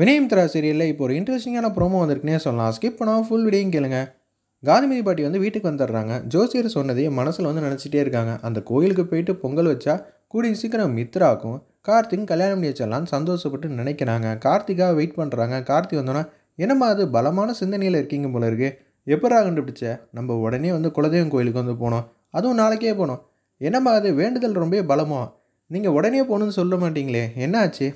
வினயம் தரா சீரியலில் இப்போ ஒரு இன்ட்ரெஸ்டிங்கான ப்ரோமோ வந்திருக்குனே சொல்லலாம் ஸ்கிப் பண்ணால் ஃபுல் வீடியோ கேளுங்க காந்திமதி பாட்டி வந்து வீட்டுக்கு வந்துடுறாங்க ஜோசியர் சொன்னதையும் மனசில் வந்து நினச்சிட்டே இருக்காங்க அந்த கோயிலுக்கு போயிட்டு பொங்கல் வச்சா கூடிய சீக்கிரம் மித்ராக்கும் கார்த்திக் கல்யாணம் பண்ணி சந்தோஷப்பட்டு நினைக்கிறாங்க கார்த்திகாக வெயிட் பண்ணுறாங்க கார்த்தி வந்தோன்னா என்னம்மா அது பலமான சிந்தனையில் இருக்கீங்க போல இருக்கு எப்படா கண்டுபிடிச்ச நம்ம உடனே வந்து குலதெய்வம் கோயிலுக்கு வந்து போனோம் அதுவும் நாளைக்கே போனோம் என்னம்மா அது வேண்டுதல் ரொம்ப பலமாக நீங்கள் உடனே போகணுன்னு சொல்ல மாட்டீங்களே என்னாச்சு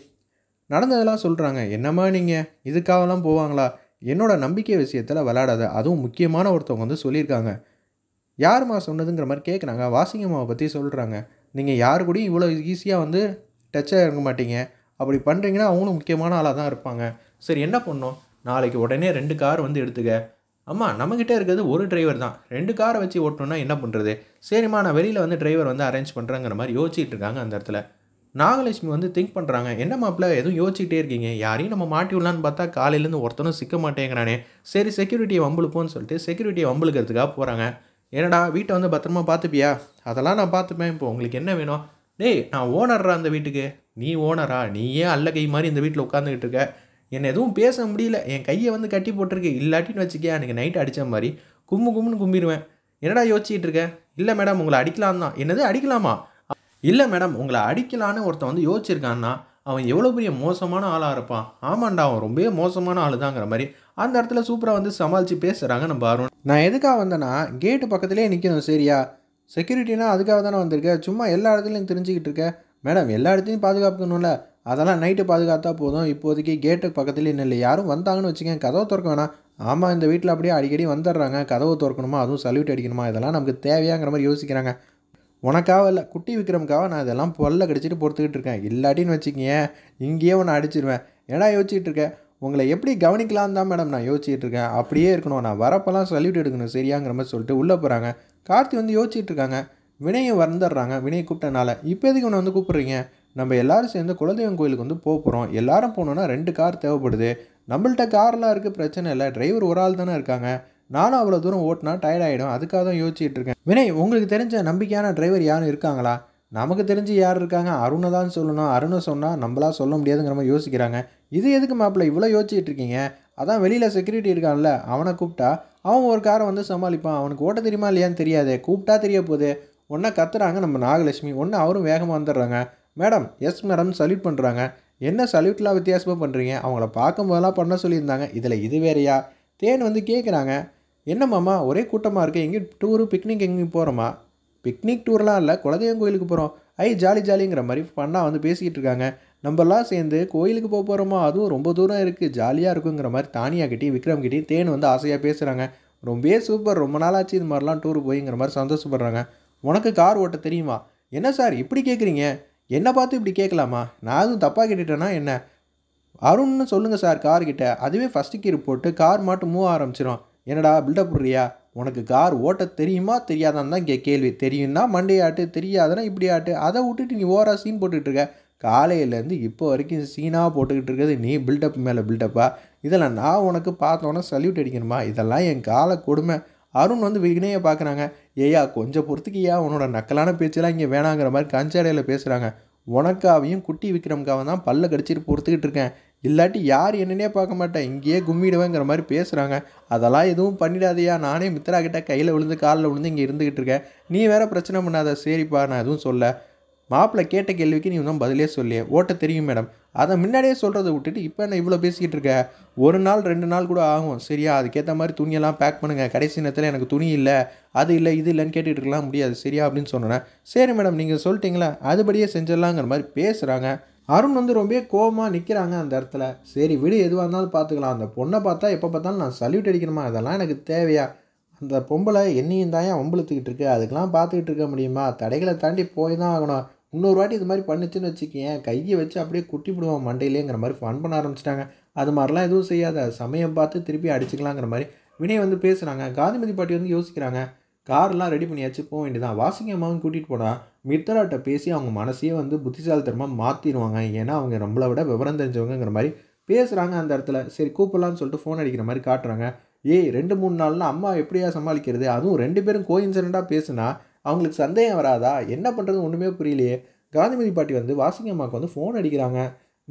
நடந்ததெல்லாம் சொல்கிறாங்க என்னம்மா நீங்கள் இதுக்காகலாம் போவாங்களா என்னோட நம்பிக்கை விஷயத்தில் விளாடாத அதுவும் முக்கியமான ஒருத்தவங்க வந்து சொல்லியிருக்காங்க யாருமா சொன்னதுங்கிற மாதிரி கேட்குறாங்க வாசிங்கம்மாவை பற்றி சொல்கிறாங்க நீங்கள் யார் கூடயும் இவ்வளோ ஈஸியாக வந்து டச்சாக இருக்க மாட்டீங்க அப்படி பண்ணுறீங்கன்னா அவங்களும் முக்கியமான ஆளாக தான் இருப்பாங்க சரி என்ன பண்ணோம் நாளைக்கு உடனே ரெண்டு கார் வந்து எடுத்துக்க அம்மா நம்மக்கிட்ட இருக்கிறது ஒரு டிரைவர் தான் ரெண்டு காரை வச்சு ஓட்டணுன்னா என்ன பண்ணுறது சரிம்மா நான் வெளியில் வந்து டிரைவர் வந்து அரேஞ்ச் பண்ணுறேங்கிற மாதிரி யோசிச்சுட்டு இருக்காங்க அந்த இடத்துல நாகலட்சுமி வந்து திங்க் பண்ணுறாங்க என்ன மாப்பிள்ள எதுவும் யோசிச்சுட்டே இருக்கீங்க யாரையும் நம்ம மாட்டி விடலான்னு பார்த்தா காலையிலேருந்து ஒருத்தனும் சிக்க மாட்டேங்கிறானே சரி செக்யூரிட்டியை வம்புழுப்போன்னு சொல்லிட்டு செக்யூரிட்டியை வம்புழுக்கிறதுக்காக போகிறாங்க என்னடா வீட்டை வந்து பத்திரமா பார்த்துப்பியா அதெல்லாம் நான் பார்த்துப்பேன் இப்போ உங்களுக்கு என்ன வேணும் டேய் நான் ஓனர்றா அந்த வீட்டுக்கு நீ ஓனரா நீ ஏன் அல்ல கை மாதிரி இந்த வீட்டில் உட்காந்துக்கிட்டு இருக்க என்னை எதுவும் பேச முடியல என் கையை வந்து கட்டி போட்டிருக்கு இல்லாட்டின்னு வச்சுக்கேன் எனக்கு நைட் அடித்த மாதிரி கும்மு கும்முன்னு கும்பிடுவேன் என்னடா யோசிச்சுட்டு இருக்க இல்லை மேடம் உங்களை அடிக்கலாம் தான் என்னது அடிக்கலாமா இல்லை மேடம் உங்களை அடிக்கலான்னு ஒருத்தன் வந்து யோசிச்சிருக்கான்னா அவன் எவ்வளோ பெரிய மோசமான ஆளாக இருப்பான் ஆமாண்டா அவன் ரொம்பவே மோசமான ஆளுதாங்கிற மாதிரி அந்த இடத்துல சூப்பராக வந்து சமாளித்து பேசுகிறாங்க நம்ம அருண் நான் எதுக்காக வந்தேன்னா கேட்டு பக்கத்துலேயே நிற்கணும் சரியா செக்யூரிட்டினா அதுக்காக தானே வந்திருக்கேன் சும்மா எல்லா இடத்துலையும் தெரிஞ்சுக்கிட்டு இருக்கேன் மேடம் எல்லா இடத்துலையும் பாதுகாப்புக்கணும்ல அதெல்லாம் நைட்டு பாதுகாத்தா போதும் இப்போதைக்கு கேட்டு பக்கத்துலேயே இல்லை யாரும் வந்தாங்கன்னு வச்சுக்கேன் கதவை திறக்க வேணாம் ஆமாம் இந்த வீட்டில் அப்படியே அடிக்கடி வந்துடுறாங்க கதவை திறக்கணுமா அதுவும் சல்யூட் அடிக்கணுமா இதெல்லாம் நமக்கு தேவையாங்கிற மாதிரி யோசிக்கிறாங்க உனக்காக இல்லை குட்டி விக்ரமுக்காக நான் இதெல்லாம் பொல்ல கடிச்சிட்டு பொறுத்துக்கிட்டு இருக்கேன் இல்லாட்டின்னு வச்சுக்கிங்க இங்கேயே உன்னை அடிச்சிருவேன் ஏன்னா யோசிச்சுட்டு இருக்கேன் உங்களை எப்படி கவனிக்கலாம் தான் மேடம் நான் யோசிச்சுட்டு இருக்கேன் அப்படியே இருக்கணும் நான் வரப்பெல்லாம் சல்யூட் எடுக்கணும் சரியாங்கிற மாதிரி சொல்லிட்டு உள்ளே போகிறாங்க கார்த்தி வந்து யோசிச்சுட்டு இருக்காங்க வினயை வந்துடுறாங்க வினயை கூப்பிட்டனால இப்போ எதுக்கு உன்னை வந்து கூப்பிட்றீங்க நம்ம எல்லோரும் சேர்ந்து குலதெய்வம் கோயிலுக்கு வந்து போக போகிறோம் எல்லாரும் போனோன்னா ரெண்டு கார் தேவைப்படுது நம்மள்கிட்ட கார்லாம் இருக்குது பிரச்சனை இல்லை டிரைவர் ஒரு ஆள் தானே இருக்காங்க நானும் அவ்வளோ தூரம் ஓட்டினா டயர்ட் ஆகிடும் அதுக்காக தான் யோசிச்சுட்டு இருக்கேன் வினய் உங்களுக்கு தெரிஞ்ச நம்பிக்கையான டிரைவர் யாரும் இருக்காங்களா நமக்கு தெரிஞ்சு யார் இருக்காங்க அருணை தான் சொல்லணும் அருணை சொன்னால் நம்மளா சொல்ல முடியாதுங்கிற மாதிரி யோசிக்கிறாங்க இது எதுக்கு மாப்பிள்ள இவ்வளோ யோசிச்சுட்டு இருக்கீங்க அதான் வெளியில் செக்யூரிட்டி இருக்கான்ல அவனை கூப்பிட்டா அவன் ஒரு காரை வந்து சமாளிப்பான் அவனுக்கு ஓட்ட தெரியுமா இல்லையான்னு தெரியாது கூப்பிட்டா தெரிய போகுது ஒன்றா கத்துறாங்க நம்ம நாகலட்சுமி ஒன்று அவரும் வேகமாக வந்துடுறாங்க மேடம் எஸ் மேடம் சல்யூட் பண்ணுறாங்க என்ன சல்யூட்லாம் வித்தியாசமாக பண்ணுறீங்க அவங்கள பார்க்கும்போதெல்லாம் பண்ண சொல்லியிருந்தாங்க இதில் இது வேறையா தேன் வந்து கேட்குறாங்க என்னம்மாம்மா ஒரே கூட்டமாக இருக்குது எங்கேயும் டூரு பிக்னிக் எங்கேயும் போகிறோமா பிக்னிக் டூர்லாம் இல்லை குலதெய்வம் கோயிலுக்கு போகிறோம் ஐ ஜாலி ஜாலிங்கிற மாதிரி ஃபன்னாக வந்து பேசிக்கிட்டு இருக்காங்க நம்மலாம் சேர்ந்து கோயிலுக்கு போக போகிறோமா அதுவும் ரொம்ப தூரம் இருக்குது ஜாலியாக இருக்குங்கிற மாதிரி விக்ரம் விக்ரம்கிட்டையும் தேன் வந்து ஆசையாக பேசுகிறாங்க ரொம்பவே சூப்பர் ரொம்ப நாளாச்சு இது மாதிரிலாம் டூர் போய்ங்கிற மாதிரி சந்தோஷப்படுறாங்க உனக்கு கார் ஓட்ட தெரியுமா என்ன சார் இப்படி கேட்குறீங்க என்னை பார்த்து இப்படி கேட்கலாமா நான் அதுவும் தப்பாக கேட்டுட்டேன்னா என்ன அருண்னு சொல்லுங்கள் சார் கார்கிட்ட அதுவே ஃபஸ்ட்டு கீர் போட்டு கார் மாட்டு மூவ் ஆரம்பிச்சிடும் என்னடா பில்டப் விடுறியா உனக்கு கார் ஓட்ட தெரியுமா தெரியாதான்னு தான் இங்கே கேள்வி தெரியும்னா மண்டே ஆட்டு தெரியாதுன்னா இப்படி ஆட்டு அதை விட்டுட்டு நீ ஓரா சீன் போட்டுக்கிட்டு இருக்க காலையிலேருந்து இப்போ வரைக்கும் சீனாக போட்டுக்கிட்டு இருக்கிறது நீ பில்டப் மேலே பில்டப்பா இதெல்லாம் நான் உனக்கு பார்த்தோன்னே சல்யூட் அடிக்கணுமா இதெல்லாம் என் காலை கொடுமை அருண் வந்து விக்னேயை பார்க்குறாங்க ஏயா கொஞ்சம் பொறுத்துக்கு ஏன் உன்னோட நக்கலான பேச்செல்லாம் இங்கே வேணாங்கிற மாதிரி கஞ்சடையில் பேசுகிறாங்க உனக்காவையும் குட்டி விக்ரம்காவை தான் பல்ல கடிச்சிட்டு பொறுத்துக்கிட்டு இருக்கேன் இல்லாட்டி யார் என்னன்னே பார்க்க மாட்டேன் இங்கேயே கும்மிடுவேங்கிற மாதிரி பேசுகிறாங்க அதெல்லாம் எதுவும் பண்ணிடாதையா நானே மித்ரா கிட்ட கையில் விழுந்து காலில் விழுந்து இங்கே இருந்துக்கிட்டு இருக்கேன் நீ வேற பிரச்சனை பண்ணாத சரிப்பா நான் எதுவும் சொல்ல மாப்பிள்ளை கேட்ட கேள்விக்கு நீ இன்னும் பதிலே சொல்லியே ஓட்ட தெரியும் மேடம் அதை முன்னாடியே சொல்கிறத விட்டுட்டு இப்போ என்ன இவ்வளோ பேசிக்கிட்டு இருக்க ஒரு நாள் ரெண்டு நாள் கூட ஆகும் சரியா அதுக்கேற்ற மாதிரி துணியெல்லாம் பேக் பண்ணுங்கள் கடைசி நேரத்தில் எனக்கு துணி இல்லை அது இல்லை இது இல்லைன்னு கேட்டுகிட்டு இருக்கலாம் முடியாது சரியா அப்படின்னு சொன்னேன் சரி மேடம் நீங்கள் சொல்லிட்டீங்களா அதுபடியே செஞ்சிடலாங்கிற மாதிரி பேசுகிறாங்க அருண் வந்து ரொம்ப கோபமாக நிற்கிறாங்க அந்த இடத்துல சரி விடு எதுவாக இருந்தாலும் பார்த்துக்கலாம் அந்த பொண்ணை பார்த்தா எப்போ பார்த்தாலும் நான் சல்யூட் அடிக்கணுமா இதெல்லாம் எனக்கு தேவையா அந்த பொம்பளை என்னையும் தான் ஒம்பளுத்துக்கிட்டு இருக்கு அதுக்கெலாம் பார்த்துக்கிட்டு இருக்க முடியுமா தடைகளை தாண்டி போய் தான் ஆகணும் இன்னொரு வாட்டி இது மாதிரி பண்ணுச்சுன்னு வச்சுக்கேன் கையை வச்சு அப்படியே குட்டி விடுவோம் மண்டையிலேங்கிற மாதிரி ஃபன் பண்ண ஆரம்பிச்சிட்டாங்க அது மாதிரிலாம் எதுவும் செய்யாத சமயம் பார்த்து திருப்பி அடிச்சுக்கலாங்கிற மாதிரி வினய் வந்து பேசுகிறாங்க காந்திமதி பாட்டி வந்து யோசிக்கிறாங்க கார்லாம் ரெடி பண்ணியாச்சு போக வேண்டியதான் வாசிங்க அம்மாவும் கூட்டிகிட்டு போனால் மித்தராட்ட பேசி அவங்க மனசையே வந்து புத்திசாலித்தனமாக மாற்றிடுவாங்க ஏன்னா அவங்க நம்மளை விட விவரம் தெரிஞ்சவங்கிற மாதிரி பேசுகிறாங்க அந்த இடத்துல சரி கூப்பிடலான்னு சொல்லிட்டு ஃபோன் அடிக்கிற மாதிரி காட்டுறாங்க ஏய் ரெண்டு மூணு நாள்னால் அம்மா எப்படியா சமாளிக்கிறது அதுவும் ரெண்டு பேரும் கோயின்சிடண்ட்டாக பேசுனா அவங்களுக்கு சந்தேகம் வராதா என்ன பண்ணுறது ஒன்றுமே புரியலையே காந்திமதி பாட்டி வந்து வாசிங்க அம்மாவுக்கு வந்து ஃபோன் அடிக்கிறாங்க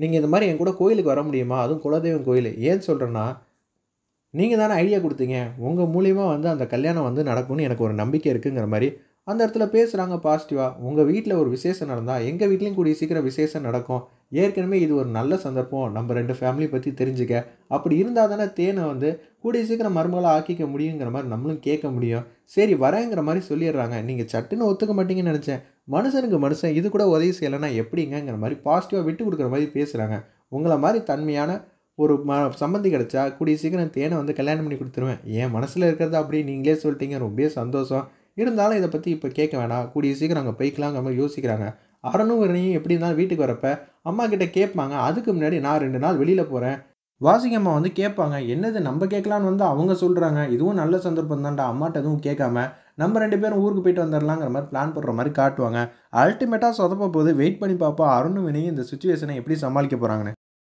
நீங்கள் இந்த மாதிரி என் கூட கோயிலுக்கு வர முடியுமா அதுவும் குலதெய்வம் கோயில் ஏன்னு சொல்கிறேன்னா நீங்கள் தானே ஐடியா கொடுத்தீங்க உங்கள் மூலியமாக வந்து அந்த கல்யாணம் வந்து நடக்கும்னு எனக்கு ஒரு நம்பிக்கை இருக்குங்கிற மாதிரி அந்த இடத்துல பேசுகிறாங்க பாசிட்டிவாக உங்கள் வீட்டில் ஒரு விசேஷம் நடந்தால் எங்கள் வீட்லேயும் கூடிய சீக்கிரம் விசேஷம் நடக்கும் ஏற்கனவே இது ஒரு நல்ல சந்தர்ப்பம் நம்ம ரெண்டு ஃபேமிலி பற்றி தெரிஞ்சுக்க அப்படி இருந்தால் தானே தேனை வந்து கூடிய சீக்கிரம் மருமகளாக ஆக்கிக்க முடியுங்கிற மாதிரி நம்மளும் கேட்க முடியும் சரி வரேங்கிற மாதிரி சொல்லிடுறாங்க நீங்கள் சட்டுன்னு ஒத்துக்க மாட்டீங்கன்னு நினச்சேன் மனுஷனுக்கு மனுஷன் இது கூட உதவி செய்யலைன்னா எப்படிங்கிற மாதிரி பாசிட்டிவாக விட்டு கொடுக்குற மாதிரி பேசுகிறாங்க உங்களை மாதிரி தன்மையான ஒரு ம சம்மந்தி கிடச்சா கூடிய சீக்கிரம் தேனை வந்து கல்யாணம் பண்ணி கொடுத்துருவேன் என் மனசில் இருக்கிறத அப்படியே நீங்களே சொல்லிட்டீங்க ரொம்பவே சந்தோஷம் இருந்தாலும் இதை பற்றி இப்போ கேட்க வேணாம் கூடிய சீக்கிரம் அங்கே போய்க்கலாங்கிற மாதிரி யோசிக்கிறாங்க வரணையும் எப்படி இருந்தாலும் வீட்டுக்கு வரப்ப அம்மா கிட்டே கேட்பாங்க அதுக்கு முன்னாடி நான் ரெண்டு நாள் வெளியில் போகிறேன் அம்மா வந்து கேட்பாங்க என்னது நம்ம கேட்கலான்னு வந்து அவங்க சொல்கிறாங்க இதுவும் நல்ல சந்தர்ப்பம் தான்டா அம்மாட்ட எதுவும் கேட்காம நம்ம ரெண்டு பேரும் ஊருக்கு போயிட்டு வந்துடலாங்கிற மாதிரி பிளான் பண்ணுற மாதிரி காட்டுவாங்க அல்டிமேட்டாக சொதப்ப போது வெயிட் பண்ணி பார்ப்போம் அருண் வினையும் இந்த சுச்சுவேஷனை எப்படி சமாளிக்க போகிறாங்கன்னு